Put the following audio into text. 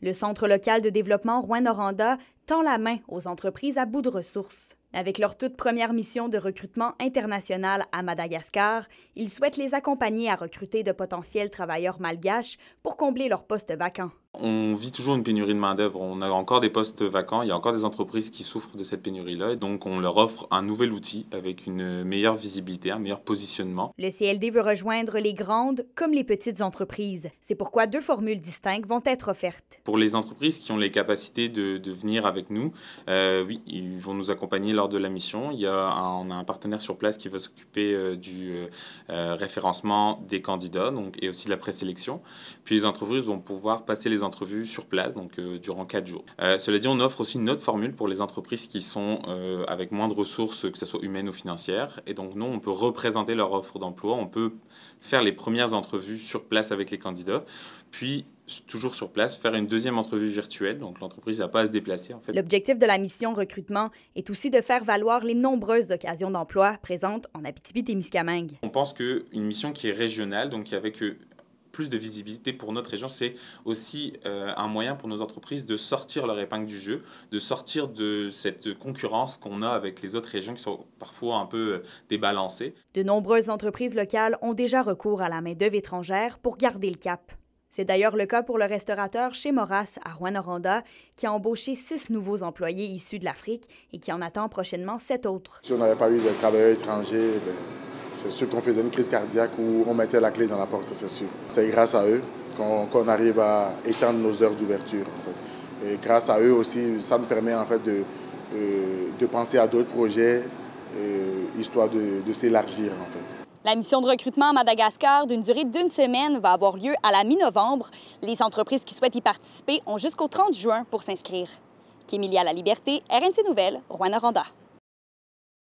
Le Centre local de développement Rouen-Noranda tend la main aux entreprises à bout de ressources. Avec leur toute première mission de recrutement international à Madagascar, ils souhaitent les accompagner à recruter de potentiels travailleurs malgaches pour combler leurs postes vacants. On vit toujours une pénurie de main-d'œuvre. On a encore des postes vacants. Il y a encore des entreprises qui souffrent de cette pénurie-là. Et donc, on leur offre un nouvel outil avec une meilleure visibilité, un meilleur positionnement. Le CLD veut rejoindre les grandes comme les petites entreprises. C'est pourquoi deux formules distinctes vont être offertes. Pour les entreprises qui ont les capacités de, venir avec nous, euh, oui, ils vont nous accompagner lors de la mission. Il y a un, on a un partenaire sur place qui va s'occuper euh, du euh, référencement des candidats donc, et aussi de la présélection. Puis les entreprises vont pouvoir passer les entreprises entrevues sur place, donc euh, durant 4 jours. Euh, cela dit, on offre aussi une autre formule pour les entreprises qui sont euh, avec moins de ressources, que ce soit humaines ou financières. Et donc, nous, on peut représenter leur offre d'emploi, on peut faire les premières entrevues sur place avec les candidats, puis toujours sur place, faire une deuxième entrevue virtuelle. Donc, l'entreprise n'a pas à se déplacer, en fait. L'objectif de la mission recrutement est aussi de faire valoir les nombreuses occasions d'emploi présentes en Abitibi-Témiscamingue. On pense qu'une mission qui est régionale, donc avec plus de visibilité pour notre région. C'est aussi euh, un moyen pour nos entreprises de sortir leur épingle du jeu, de sortir de cette concurrence qu'on a avec les autres régions qui sont parfois un peu euh, débalancées. De nombreuses entreprises locales ont déjà recours à la main-d'œuvre étrangère pour garder le cap. C'est d'ailleurs le cas pour le restaurateur chez Moras à rouen qui a embauché six nouveaux employés issus de l'Afrique et qui en attend prochainement sept autres. Si on n'avait pas eu de travailleurs étrangers, ben, c'est sûr qu'on faisait une crise cardiaque où on mettait la clé dans la porte, c'est sûr. C'est grâce à eux qu'on arrive à étendre nos heures d'ouverture. Et grâce à eux aussi, ça nous permet en fait de, euh, de penser à d'autres projets, euh, histoire de, s'élargir en La mission de recrutement à Madagascar d'une durée d'une semaine va avoir lieu à la mi-novembre. Les entreprises qui souhaitent y participer ont jusqu'au 30 juin pour s'inscrire. Kémilia La Liberté, RNC Nouvelles, Rwanda.